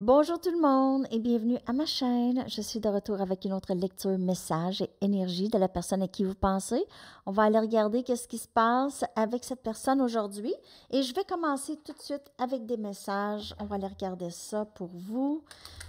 Bonjour tout le monde et bienvenue à ma chaîne. Je suis de retour avec une autre lecture message et énergie de la personne à qui vous pensez. On va aller regarder qu'est-ce qui se passe avec cette personne aujourd'hui et je vais commencer tout de suite avec des messages. On va aller regarder ça pour vous.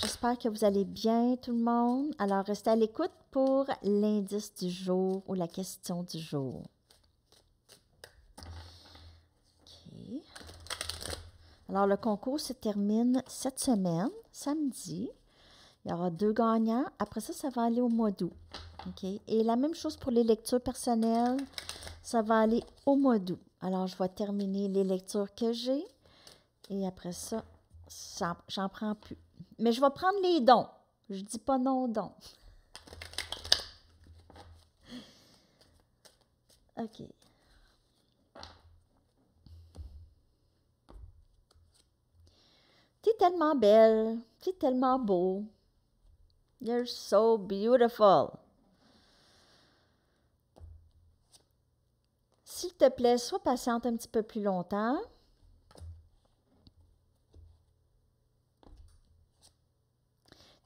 J'espère que vous allez bien tout le monde. Alors restez à l'écoute pour l'indice du jour ou la question du jour. Alors, le concours se termine cette semaine, samedi. Il y aura deux gagnants. Après ça, ça va aller au mois d'août. Et la même chose pour les lectures personnelles. Ça va aller au mois d'août. Alors, je vais terminer les lectures que j'ai. Et après ça, ça j'en prends plus. Mais je vais prendre les dons. Je dis pas non aux dons. OK. tellement belle, tu es tellement beau. You're so beautiful. S'il te plaît, sois patiente un petit peu plus longtemps.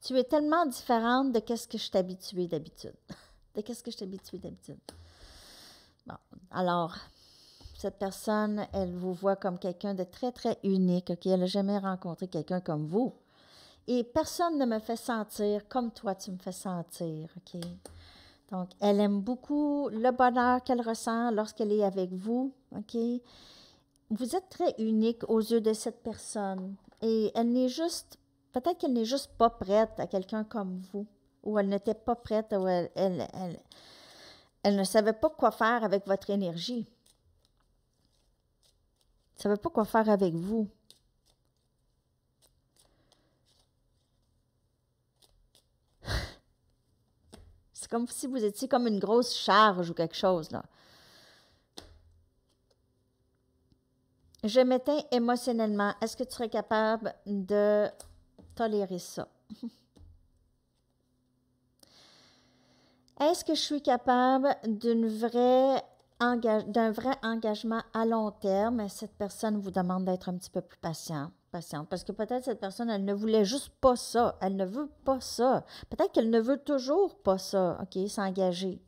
Tu es tellement différente de qu'est-ce que je t'habituais d'habitude. De qu'est-ce que je t'habituais d'habitude. Bon, alors, cette personne, elle vous voit comme quelqu'un de très, très unique, OK? Elle n'a jamais rencontré quelqu'un comme vous. Et personne ne me fait sentir comme toi, tu me fais sentir, OK? Donc, elle aime beaucoup le bonheur qu'elle ressent lorsqu'elle est avec vous, OK? Vous êtes très unique aux yeux de cette personne. Et elle n'est juste, peut-être qu'elle n'est juste pas prête à quelqu'un comme vous, ou elle n'était pas prête, ou elle, elle, elle, elle ne savait pas quoi faire avec votre énergie. Ça ne veut pas quoi faire avec vous. C'est comme si vous étiez comme une grosse charge ou quelque chose, là. Je m'éteins émotionnellement. Est-ce que tu serais capable de tolérer ça? Est-ce que je suis capable d'une vraie d'un vrai engagement à long terme, cette personne vous demande d'être un petit peu plus patient, patiente, parce que peut-être cette personne, elle ne voulait juste pas ça, elle ne veut pas ça, peut-être qu'elle ne veut toujours pas ça, ok, s'engager,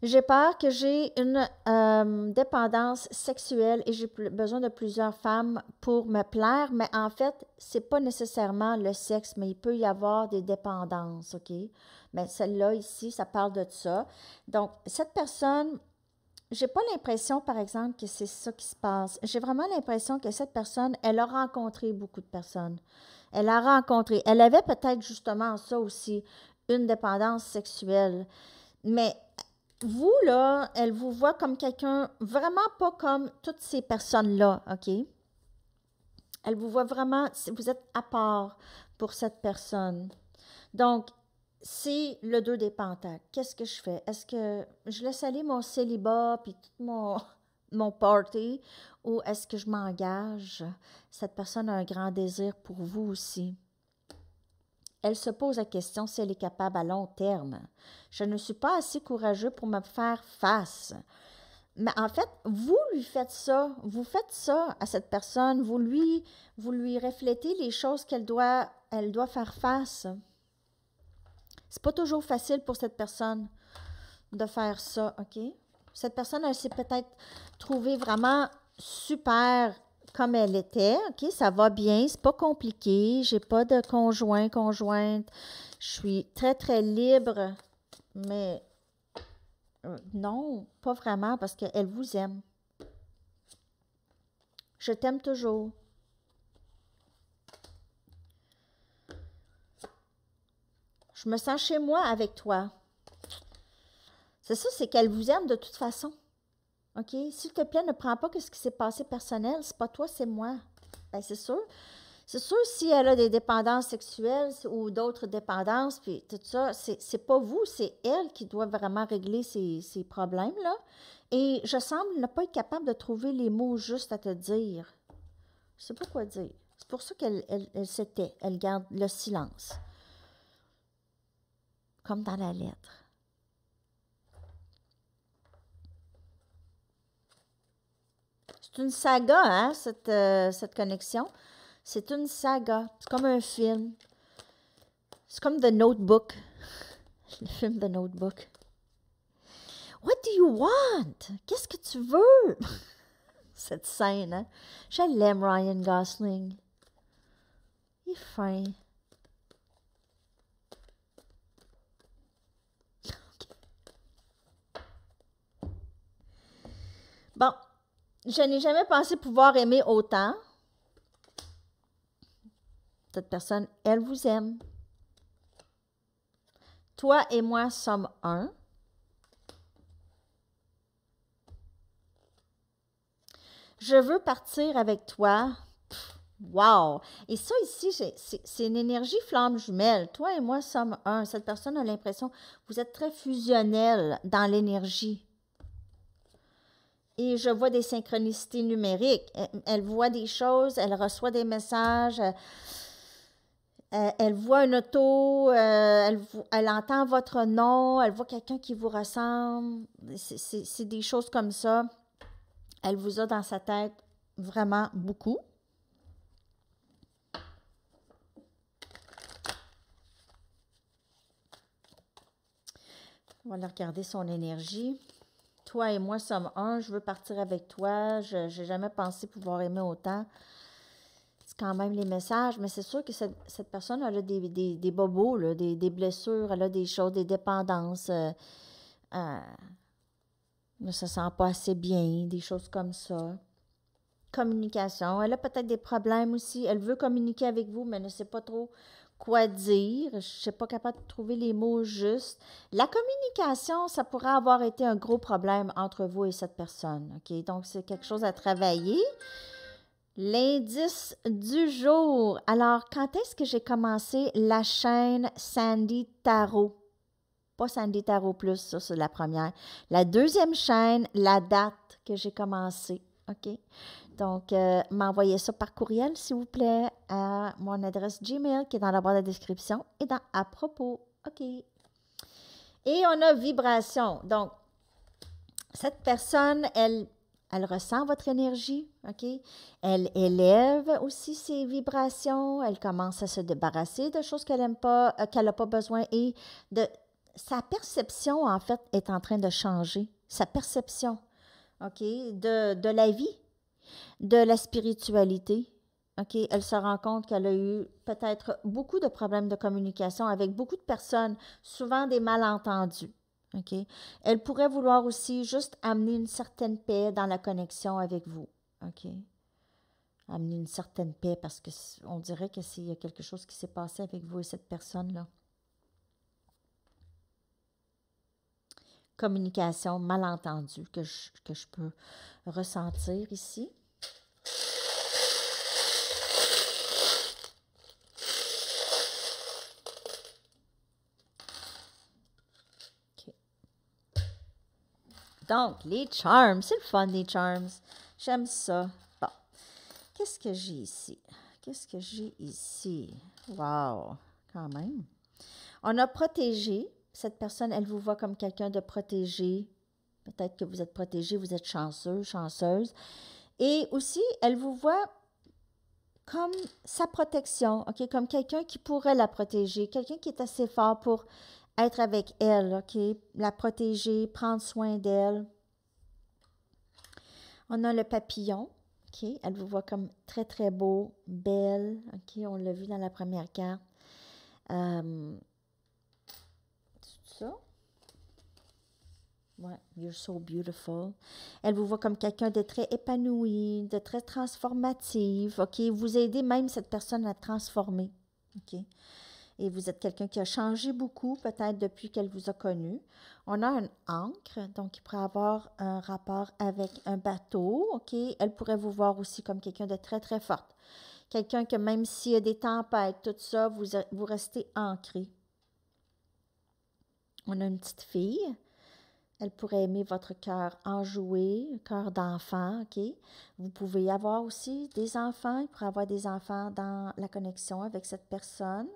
j'ai peur que j'ai une euh, dépendance sexuelle et j'ai besoin de plusieurs femmes pour me plaire, mais en fait, c'est pas nécessairement le sexe, mais il peut y avoir des dépendances, OK? Mais celle-là, ici, ça parle de ça. Donc, cette personne, j'ai pas l'impression, par exemple, que c'est ça qui se passe. J'ai vraiment l'impression que cette personne, elle a rencontré beaucoup de personnes. Elle a rencontré. Elle avait peut-être justement ça aussi, une dépendance sexuelle. Mais vous, là, elle vous voit comme quelqu'un, vraiment pas comme toutes ces personnes-là, OK? Elle vous voit vraiment, vous êtes à part pour cette personne. Donc, c'est le 2 des pentacles. Qu'est-ce que je fais? Est-ce que je laisse aller mon célibat puis tout mon, mon party ou est-ce que je m'engage? Cette personne a un grand désir pour vous aussi. Elle se pose la question si elle est capable à long terme. Je ne suis pas assez courageux pour me faire face. Mais en fait, vous lui faites ça, vous faites ça à cette personne, vous lui, vous lui reflétez les choses qu'elle doit, elle doit faire face. C'est pas toujours facile pour cette personne de faire ça, OK? Cette personne, elle s'est peut-être trouvée vraiment super comme elle était. OK, ça va bien, c'est pas compliqué. J'ai pas de conjoint, conjointe. Je suis très, très libre, mais euh, non, pas vraiment, parce qu'elle vous aime. Je t'aime toujours. Je me sens chez moi avec toi. C'est ça, c'est qu'elle vous aime de toute façon. OK? S'il te plaît, ne prends pas que ce qui s'est passé personnel, c'est pas toi, c'est moi. Ben, c'est sûr. C'est sûr, si elle a des dépendances sexuelles ou d'autres dépendances, puis tout ça, c'est, pas vous, c'est elle qui doit vraiment régler ces, problèmes-là. Et je semble ne pas être capable de trouver les mots justes à te dire. Je sais pas quoi dire. C'est pour ça qu'elle elle, elle, s'était, elle garde le silence. Comme dans la lettre. C'est une saga, hein, cette, euh, cette connexion. C'est une saga. C'est comme un film. C'est comme The Notebook. Le film The Notebook. What do you want? Qu'est-ce que tu veux? cette scène, hein? Je Ryan Gosling. Il est fin. Bon, je n'ai jamais pensé pouvoir aimer autant. Cette personne, elle vous aime. Toi et moi sommes un. Je veux partir avec toi. Wow! Et ça ici, c'est une énergie flamme jumelle. Toi et moi sommes un. Cette personne a l'impression, vous êtes très fusionnel dans l'énergie et je vois des synchronicités numériques. Elle, voit des choses, elle reçoit des messages. Euh, euh, elle voit un auto, euh, elle, elle, entend votre nom, elle voit quelqu'un qui vous ressemble. C'est des choses comme ça. Elle vous a dans sa tête vraiment beaucoup. On va regarder son énergie toi et moi sommes un, je veux partir avec toi, je n'ai jamais pensé pouvoir aimer autant. C'est quand même les messages, mais c'est sûr que cette, personne, elle a des, bobos, des, blessures, elle a des choses, des dépendances. Euh, ne euh, se sent pas assez bien, des choses comme ça. Communication. Elle a peut-être des problèmes aussi. Elle veut communiquer avec vous, mais ne sait pas trop quoi dire. Je ne suis pas capable de trouver les mots justes. La communication, ça pourrait avoir été un gros problème entre vous et cette personne. OK? Donc, c'est quelque chose à travailler. L'indice du jour. Alors, quand est-ce que j'ai commencé la chaîne Sandy Tarot? Pas Sandy Tarot Plus, ça, c'est la première. La deuxième chaîne, la date que j'ai commencé. OK? Donc, euh, m'envoyez ça par courriel, s'il vous plaît, à mon adresse Gmail qui est dans la barre de description et dans à propos. OK. Et on a vibration. Donc, cette personne, elle, elle ressent votre énergie, OK? Elle élève aussi ses vibrations. Elle commence à se débarrasser de choses qu'elle n'aime pas, euh, qu'elle n'a pas besoin et de sa perception, en fait, est en train de changer. Sa perception, OK, de la vie de la spiritualité. OK, elle se rend compte qu'elle a eu peut-être beaucoup de problèmes de communication avec beaucoup de personnes, souvent des malentendus. elle pourrait vouloir aussi juste amener une certaine paix dans la connexion avec vous. amener une certaine paix parce qu'on dirait que s'il y a quelque chose qui s'est passé avec vous et cette personne-là. Communication, malentendue que je peux ressentir ici. Donc, les charms, c'est le fun, les charms. J'aime ça. Bon, qu'est-ce que j'ai ici? Qu'est-ce que j'ai ici? Wow, quand même. On a protégé. Cette personne, elle vous voit comme quelqu'un de protégé. Peut-être que vous êtes protégé, vous êtes chanceux, chanceuse. Et aussi, elle vous voit comme sa protection, ok, comme quelqu'un qui pourrait la protéger, quelqu'un qui est assez fort pour être avec elle, OK? La protéger, prendre soin d'elle. On a le papillon, OK? Elle vous voit comme très, très beau, belle, OK? On l'a vu dans la première carte. Euh, c'est tout ça. you're so beautiful. Elle vous voit comme quelqu'un de très épanoui, de très transformatif, OK? Vous aidez même cette personne à transformer, OK? et vous êtes quelqu'un qui a changé beaucoup, peut-être depuis qu'elle vous a connu. On a un ancre, donc il pourrait avoir un rapport avec un bateau, OK? Elle pourrait vous voir aussi comme quelqu'un de très, très forte. Quelqu'un que même s'il y a des tempêtes, tout ça, vous, restez ancré. On a une petite fille. Elle pourrait aimer votre cœur enjoué, cœur d'enfant, OK? Vous pouvez avoir aussi des enfants. Il pourrait avoir des enfants dans la connexion avec cette personne.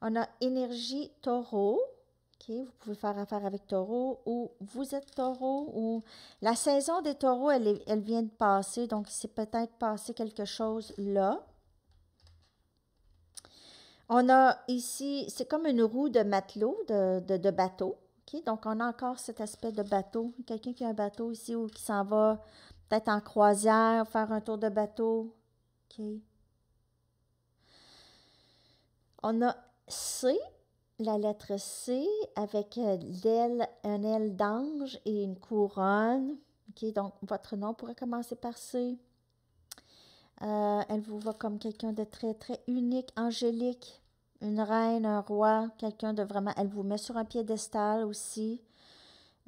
On a énergie taureau. OK. vous pouvez faire affaire avec taureau ou vous êtes taureau ou la saison des taureaux, elle, vient de passer. Donc, c'est peut-être passé quelque chose là. On a ici, c'est comme une roue de matelot, de, bateau. Donc, on a encore cet aspect de bateau. Quelqu'un qui a un bateau ici ou qui s'en va peut-être en croisière, faire un tour de bateau. OK. On a C, la lettre C avec euh, l'aile, un aile d'ange et une couronne. donc, votre nom pourrait commencer par C. Euh, elle vous voit comme quelqu'un de très, très unique, angélique, une reine, un roi, quelqu'un de vraiment... Elle vous met sur un piédestal aussi.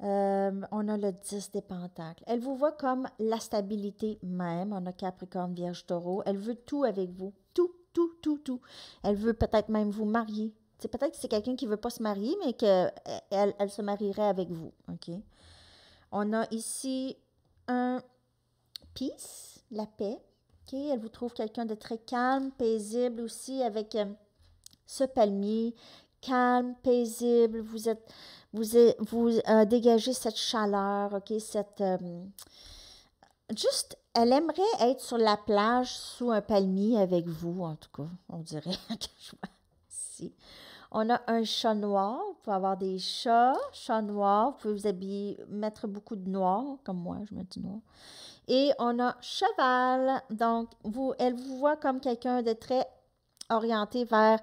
Euh, on a le 10 des pentacles. Elle vous voit comme la stabilité même. On a Capricorne, Vierge, Taureau. Elle veut tout avec vous tout, tout, tout. Elle veut peut-être même vous marier. C'est peut-être que c'est quelqu'un qui ne veut pas se marier, mais qu'elle eh, elle, se marierait avec vous. OK? On a ici un peace, la paix. OK? Elle vous trouve quelqu'un de très calme, paisible aussi, avec euh, ce palmier. Calme, paisible. Vous êtes vous, vous euh, dégagez cette chaleur, OK? Cette. Euh, juste elle aimerait être sur la plage sous un palmier avec vous, en tout cas, on dirait On a un chat noir. Vous pouvez avoir des chats, chat noir, Vous pouvez vous habiller, mettre beaucoup de noir, comme moi, je mets du noir. Et on a cheval. Donc, vous, elle vous voit comme quelqu'un de très orienté vers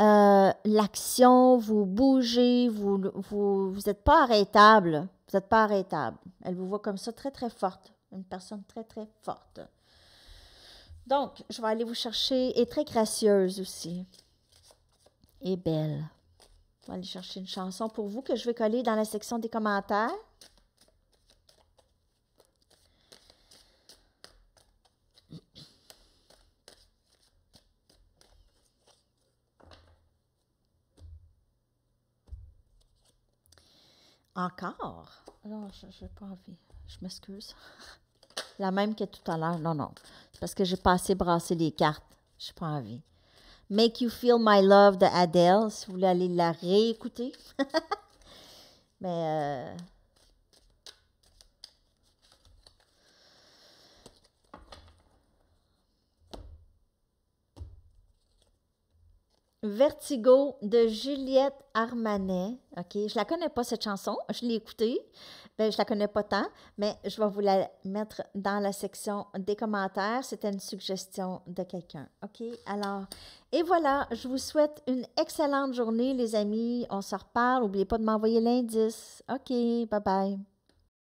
euh, l'action, vous bougez, vous n'êtes vous, pas arrêtable. Vous n'êtes pas arrêtable. Elle vous voit comme ça très, très forte une personne très, très forte. Donc, je vais aller vous chercher, et très gracieuse aussi, et belle. Je vais aller chercher une chanson pour vous que je vais coller dans la section des commentaires. Encore? Non, je n'ai pas envie. Je m'excuse la même que tout à l'heure. Non, non. C'est parce que j'ai pas assez brassé les cartes. Je n'ai pas envie. Make You Feel My Love de Adele, si vous voulez aller la réécouter. Mais euh, Vertigo de Juliette Armanet. OK, je la connais pas cette chanson, je l'ai écoutée. Ben, je la connais pas tant, mais je vais vous la mettre dans la section des commentaires. C'était une suggestion de quelqu'un. OK, alors, et voilà, je vous souhaite une excellente journée, les amis. On se reparle. N'oubliez pas de m'envoyer l'indice. OK, bye bye.